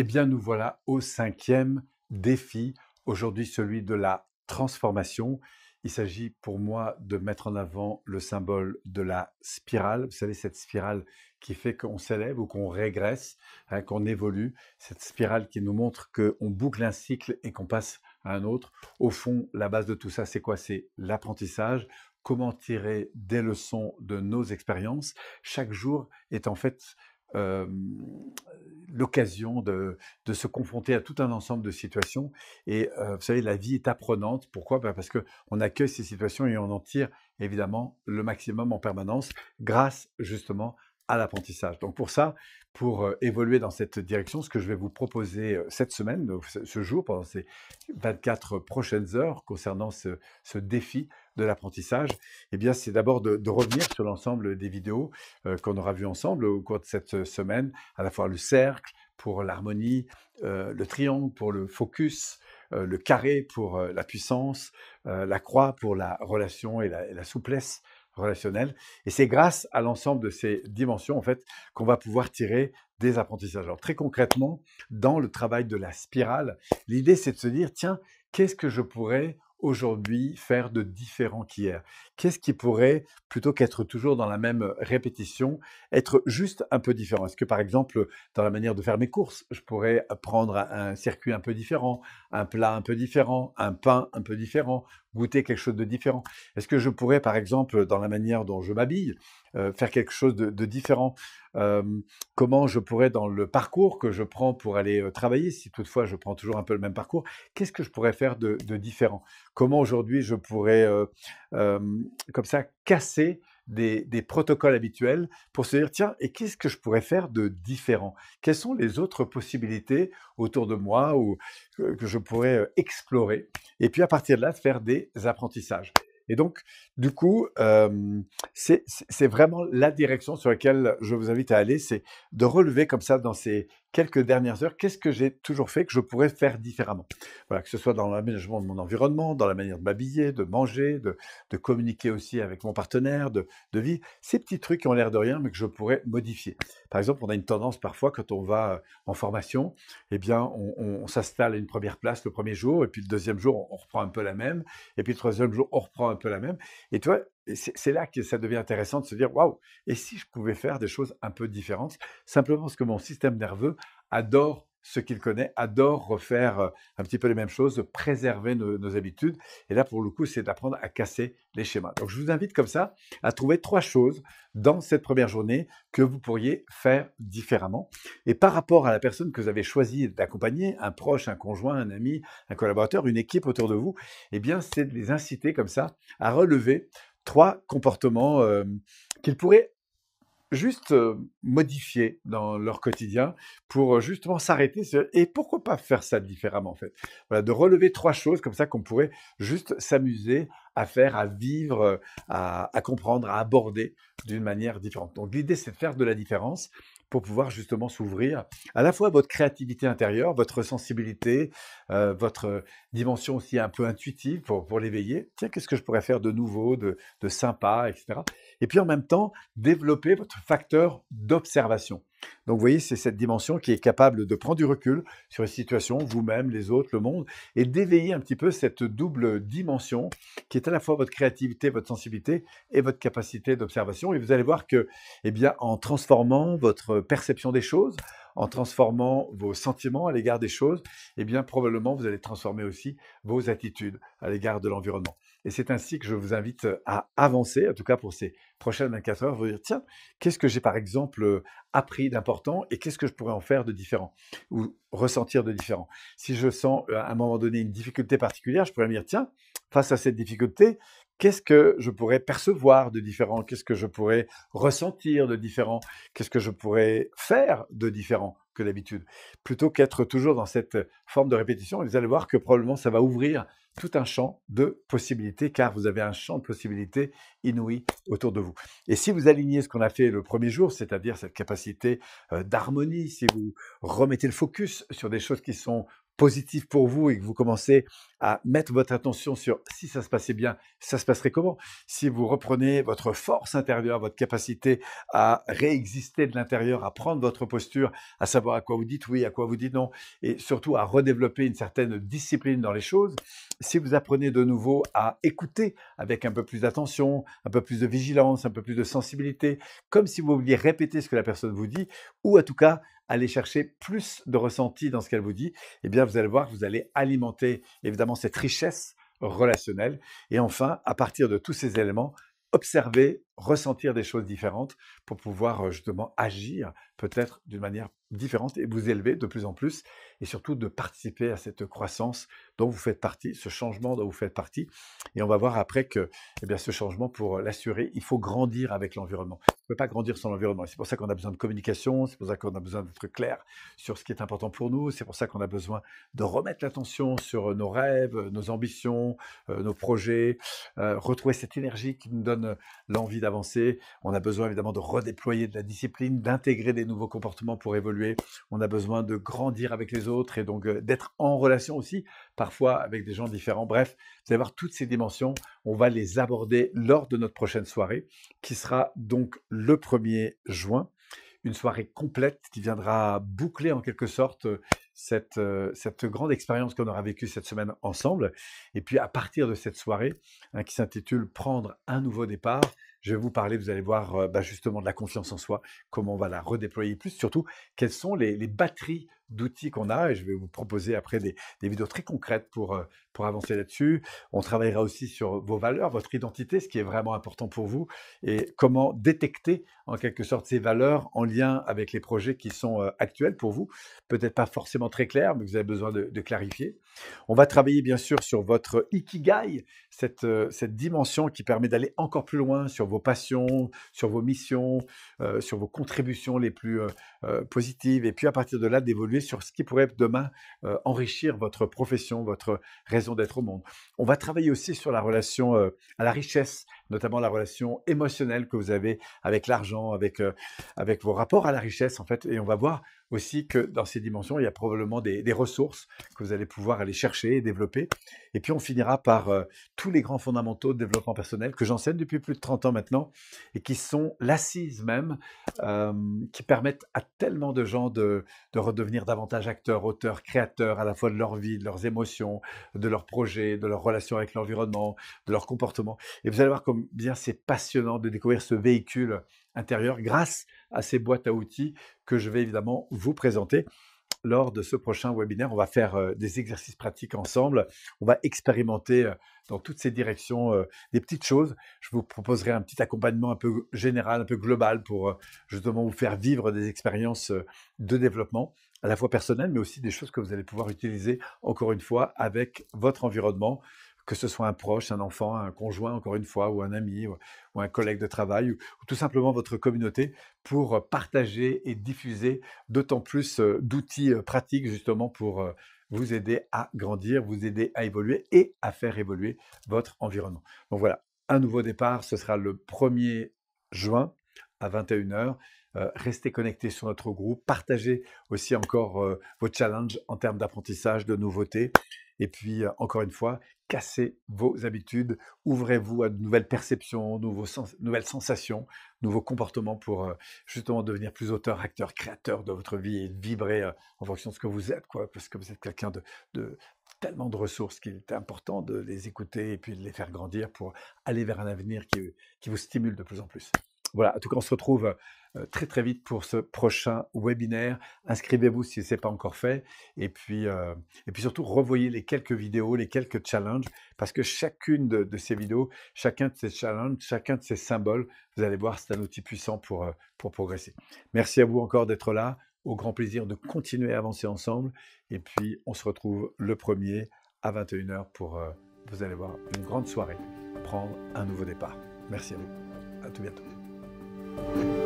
Eh bien, nous voilà au cinquième défi, aujourd'hui celui de la transformation. Il s'agit pour moi de mettre en avant le symbole de la spirale. Vous savez, cette spirale qui fait qu'on s'élève ou qu'on régresse, hein, qu'on évolue. Cette spirale qui nous montre qu'on boucle un cycle et qu'on passe à un autre. Au fond, la base de tout ça, c'est quoi C'est l'apprentissage comment tirer des leçons de nos expériences. Chaque jour est en fait euh, l'occasion de, se confronter à tout un ensemble de situations. Et euh, vous savez, la vie est apprenante. Pourquoi bah, Parce qu'on accueille ces situations et on en tire évidemment le maximum en permanence grâce justement à l'apprentissage. Donc pour ça, pour euh, évoluer dans cette direction, ce que je vais vous proposer euh, cette semaine, ce jour, pendant ces 24 prochaines heures concernant ce, ce défi de l'apprentissage, eh bien, c'est d'abord de, revenir sur l'ensemble des vidéos euh, qu'on aura vues ensemble au cours de cette semaine, à la fois le cercle pour l'harmonie, le triangle pour le focus, le carré pour la puissance, la croix pour la relation et la souplesse, relationnel. Et c'est grâce à l'ensemble de ces dimensions, en fait, qu'on va pouvoir tirer des apprentissages. Alors, très concrètement, dans le travail de la spirale, l'idée, c'est de se dire, tiens, qu'est-ce que je pourrais aujourd'hui faire de différent qu'hier Qu'est-ce qui pourrait, plutôt qu'être toujours dans la même répétition, être juste un peu différent Est-ce que par exemple, dans la manière de faire mes courses, je pourrais prendre un circuit un peu différent, un plat un peu différent, un pain un peu différent, goûter quelque chose de différent Est-ce que je pourrais, par exemple, euh, dans la manière dont je m'habille, euh, faire quelque chose de, différent Comment je pourrais, dans le parcours que je prends pour aller euh, travailler, si toutefois je prends toujours un peu le même parcours, qu'est-ce que je pourrais faire de différent Comment aujourd'hui je pourrais, comme ça, casser des, protocoles habituels pour se dire, tiens, et qu'est-ce que je pourrais faire de différent Quelles sont les autres possibilités autour de moi ou que, je pourrais explorer Et puis à partir de là, faire des apprentissages. Et donc, du coup, c'est vraiment la direction sur laquelle je vous invite à aller, c'est de relever comme ça dans ces quelques dernières heures, qu'est-ce que j'ai toujours fait que je pourrais faire différemment Voilà, que ce soit dans l'aménagement de mon environnement, dans la manière de m'habiller, de manger, de, communiquer aussi avec mon partenaire, de, vivre, vie, ces petits trucs qui ont l'air de rien, mais que je pourrais modifier. Par exemple, on a une tendance parfois quand on va euh, en formation, eh bien, on, s'installe à une première place le premier jour, et puis le deuxième jour, on, reprend un peu la même, et puis le troisième jour, on reprend un peu la même. Et tu et c'est là que ça devient intéressant de se dire waouh, et si je pouvais faire des choses un peu différentes Simplement parce que mon système nerveux adore ce qu'il connaît, adore refaire euh, un petit peu les mêmes choses, préserver nos, nos habitudes. Et là, pour le coup, c'est d'apprendre à casser les schémas. Donc, je vous invite comme ça à trouver trois choses dans cette première journée que vous pourriez faire différemment. Et par rapport à la personne que vous avez choisi d'accompagner, un proche, un conjoint, un ami, un collaborateur, une équipe autour de vous, eh bien, c'est de les inciter comme ça à relever trois comportements euh, qu'ils pourraient juste euh, modifier dans leur quotidien pour euh, justement s'arrêter et pourquoi pas faire ça différemment en fait. Voilà, de relever trois choses comme ça qu'on pourrait juste s'amuser à faire, à vivre, à comprendre, à aborder d'une manière différente. Donc l'idée c'est de faire de la différence pour pouvoir justement s'ouvrir à la fois à votre créativité intérieure, votre sensibilité, euh, votre euh, dimension aussi un peu intuitive pour, l'éveiller. Tiens, qu'est-ce que je pourrais faire de nouveau, de, de sympa, etc. Et puis en même temps, développer votre facteur d'observation. Donc vous voyez, c'est cette dimension qui est capable de prendre du recul sur les situations, vous-même, les autres, le monde, et d'éveiller un petit peu cette double dimension qui est à la fois votre créativité, votre sensibilité et votre capacité d'observation. Et vous allez voir que, eh bien, en transformant votre perception des choses, en transformant vos sentiments à l'égard des choses, eh bien probablement vous allez transformer aussi vos attitudes à l'égard de l'environnement. Et c'est ainsi que je vous invite à avancer, en tout cas pour ces prochaines 24 heures, vous dire, tiens, qu'est-ce que j'ai par exemple appris d'important et qu'est-ce que je pourrais en faire de différent ou ressentir de différent. Si je sens euh, à un moment donné une difficulté particulière, je pourrais me dire, tiens, face à cette difficulté, qu'est-ce que je pourrais percevoir de différent, qu'est-ce que je pourrais ressentir de différent, qu'est-ce que je pourrais faire de différent que d'habitude, plutôt qu'être toujours dans cette forme de répétition. Vous allez voir que probablement ça va ouvrir tout un champ de possibilités, car vous avez un champ de possibilités inouï autour de vous. Et si vous alignez ce qu'on a fait le premier jour, c'est-à-dire cette capacité euh, d'harmonie, si vous remettez le focus sur des choses qui sont positif pour vous et que vous commencez à mettre votre attention sur si ça se passait bien, ça se passerait comment Si vous reprenez votre force intérieure, votre capacité à réexister de l'intérieur, à prendre votre posture, à savoir à quoi vous dites oui, à quoi vous dites non, et surtout à redévelopper une certaine discipline dans les choses, si vous apprenez de nouveau à écouter avec un peu plus d'attention, un peu plus de vigilance, un peu plus de sensibilité, comme si vous vouliez répéter ce que la personne vous dit, ou en tout cas aller chercher plus de ressenti dans ce qu'elle vous dit, eh bien, vous allez voir que vous allez alimenter évidemment cette richesse relationnelle. Et enfin, à partir de tous ces éléments, observez ressentir des choses différentes pour pouvoir euh, justement agir peut-être d'une manière différente et vous élever de plus en plus et surtout de participer à cette croissance dont vous faites partie, ce changement dont vous faites partie. Et on va voir après que eh bien, ce changement, pour l'assurer, il faut grandir avec l'environnement. On ne peut pas grandir sans l'environnement. C'est pour ça qu'on a besoin de communication, c'est pour ça qu'on a besoin d'être clair sur ce qui est important pour nous, c'est pour ça qu'on a besoin de remettre l'attention sur euh, nos rêves, nos ambitions, euh, nos projets, retrouver cette énergie qui nous donne l'envie avancer. On a besoin évidemment de redéployer de la discipline, d'intégrer des nouveaux comportements pour évoluer. On a besoin de grandir avec les autres et donc euh, d'être en relation aussi, parfois avec des gens différents. Bref, vous allez voir toutes ces dimensions. On va les aborder lors de notre prochaine soirée, qui sera donc le 1er juin une soirée complète qui viendra boucler en quelque sorte euh, cette, euh, cette grande expérience qu'on aura vécue cette semaine ensemble. Et puis à partir de cette soirée hein, qui s'intitule Prendre un nouveau départ, je vais vous parler, vous allez voir, euh, bah, justement de la confiance en soi, comment on va la redéployer plus, surtout quelles sont les batteries d'outils qu'on a et je vais vous proposer après des, vidéos très concrètes pour, euh, pour avancer là-dessus. On travaillera aussi sur vos valeurs, votre identité, ce qui est vraiment important pour vous et comment détecter en quelque sorte ces valeurs en lien avec les projets qui sont euh, actuels pour vous. Peut-être pas forcément très clair mais vous avez besoin de, clarifier. On va travailler bien sûr sur votre ikigai, cette, euh, cette dimension qui permet d'aller encore plus loin sur vos passions, sur vos missions, sur vos contributions les plus positives et puis à partir de là d'évoluer sur ce qui pourrait demain euh, enrichir votre profession, votre raison d'être au monde. On va travailler aussi sur la relation euh, à la richesse, notamment la relation émotionnelle que vous avez avec l'argent, avec, euh, avec vos rapports à la richesse, en fait. Et on va voir aussi que dans ces dimensions, il y a probablement des, ressources que vous allez pouvoir aller chercher et développer. Et puis, on finira par euh, tous les grands fondamentaux de développement personnel que j'enseigne depuis plus de 30 ans maintenant et qui sont l'assise même, euh, qui permettent à tellement de gens de, de redevenir davantage acteurs, auteurs, créateurs, à la fois de leur vie, de leurs émotions, de leurs projets, de leurs relations avec l'environnement, de leur comportement. Et vous allez voir comme c'est passionnant de découvrir ce véhicule intérieur grâce à ces boîtes à outils que je vais évidemment vous présenter lors de ce prochain webinaire. On va faire euh, des exercices pratiques ensemble. On va expérimenter euh, dans toutes ces directions euh, des petites choses. Je vous proposerai un petit accompagnement un peu général, un peu global pour justement vous faire vivre des expériences de développement à la fois personnelles, mais aussi des choses que vous allez pouvoir utiliser encore une fois avec votre environnement que ce soit un proche, un enfant, un conjoint, encore une fois, ou un ami, ou, un collègue de travail, ou, tout simplement votre communauté, pour euh, partager et diffuser d'autant plus euh, d'outils euh, pratiques justement pour vous aider à grandir, vous aider à évoluer et à faire évoluer votre environnement. Donc voilà, un nouveau départ, ce sera le 1er juin à 21h. restez connectés sur notre groupe, partagez aussi encore vos challenges en termes d'apprentissage, de nouveautés. Et puis, encore une fois, cassez vos habitudes, ouvrez-vous à de nouvelles perceptions, nouveaux nouvelles sensations, nouveaux comportements pour justement devenir plus auteur, acteur, créateur de votre vie et vibrer en fonction de ce que vous êtes, quoi, parce que vous êtes quelqu'un de, tellement de ressources qu'il est important de les écouter et puis de les faire grandir pour aller vers un avenir qui vous stimule de plus en plus. Voilà, en tout cas, on se retrouve euh, très très vite pour ce prochain webinaire. Inscrivez-vous si ce n'est pas encore fait. Et puis, euh, et puis surtout, revoyez les quelques vidéos, les quelques challenges, parce que chacune de, ces vidéos, chacun de ces challenges, chacun de ces symboles, vous allez voir, c'est un outil puissant pour, euh, pour progresser. Merci à vous encore d'être là. Au grand plaisir de continuer à avancer ensemble. Et puis, on se retrouve le premier à 21h pour, vous allez voir, une grande soirée, prendre un nouveau départ. Merci à vous. À tout bientôt. 嗯